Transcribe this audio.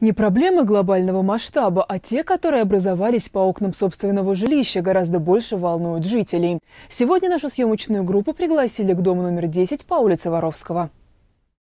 Не проблемы глобального масштаба, а те, которые образовались по окнам собственного жилища, гораздо больше волнуют жителей. Сегодня нашу съемочную группу пригласили к дому номер 10 по улице Воровского.